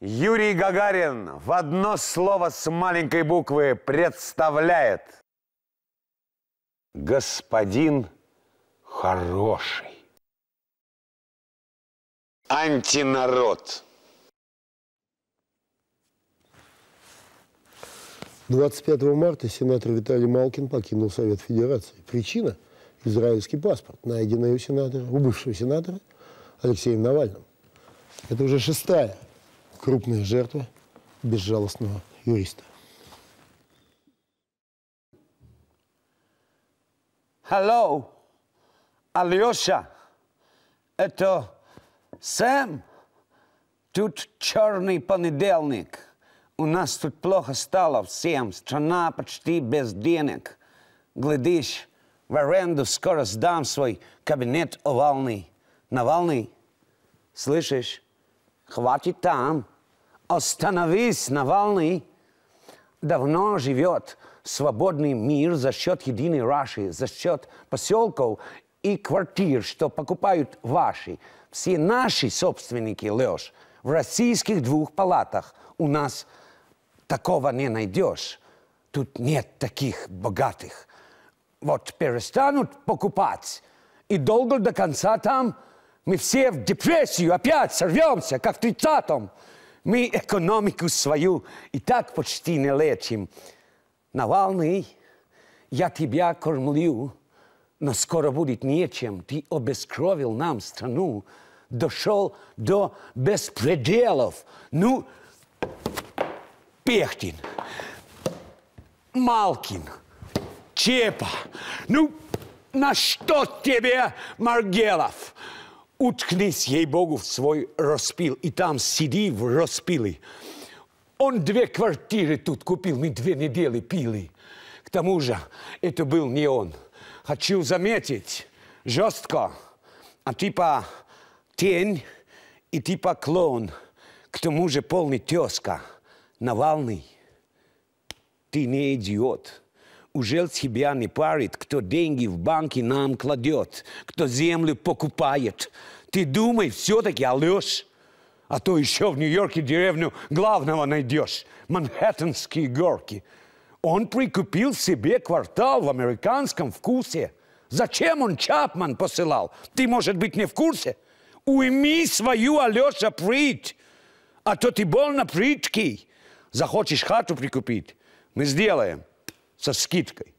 Юрий Гагарин в одно слово с маленькой буквы представляет Господин хороший. Антинарод. 25 марта сенатор Виталий Малкин покинул Совет Федерации. Причина – израильский паспорт, найденный у сенатора, у бывшего сенатора Алексеем Навальным. Это уже шестая крупная жертва безжалостного юриста. Hello, Алеша, это Сэм? Тут черный понедельник. У нас тут плохо стало всем. Страна почти без денег. Глядишь, в аренду скоро сдам свой кабинет овальный. Навальный, слышишь, хватит там. Остановись, Навальный! Давно живет свободный мир за счет Единой Раши, за счет поселков и квартир, что покупают ваши. Все наши собственники, Леш, в российских двух палатах у нас такого не найдешь. Тут нет таких богатых. Вот перестанут покупать, и долго до конца там мы все в депрессию опять сорвемся, как в 30 мы экономику свою и так почти не лечим. Навальный, я тебя кормлю, но скоро будет нечем. Ты обескровил нам страну, дошел до беспределов. Ну, Пехтин, Малкин, Чепа, ну, на что тебе, Маргелов? уткнись, ей-богу, в свой распил. И там сиди в распиле. Он две квартиры тут купил, мы две недели пили. К тому же, это был не он. Хочу заметить, жестко, а типа тень и типа клон. К тому же полный тезка. Навальный, ты не идиот уже себя не парит, кто деньги в банке нам кладет, кто землю покупает. Ты думай все-таки, Алеш, а то еще в Нью-Йорке деревню главного найдешь, Манхэттенские горки. Он прикупил себе квартал в американском вкусе. Зачем он Чапман посылал? Ты, может быть, не в курсе? Уйми свою, Алеша, прыть, а то ты больно прыткий. Захочешь хату прикупить? Мы сделаем со скидкой.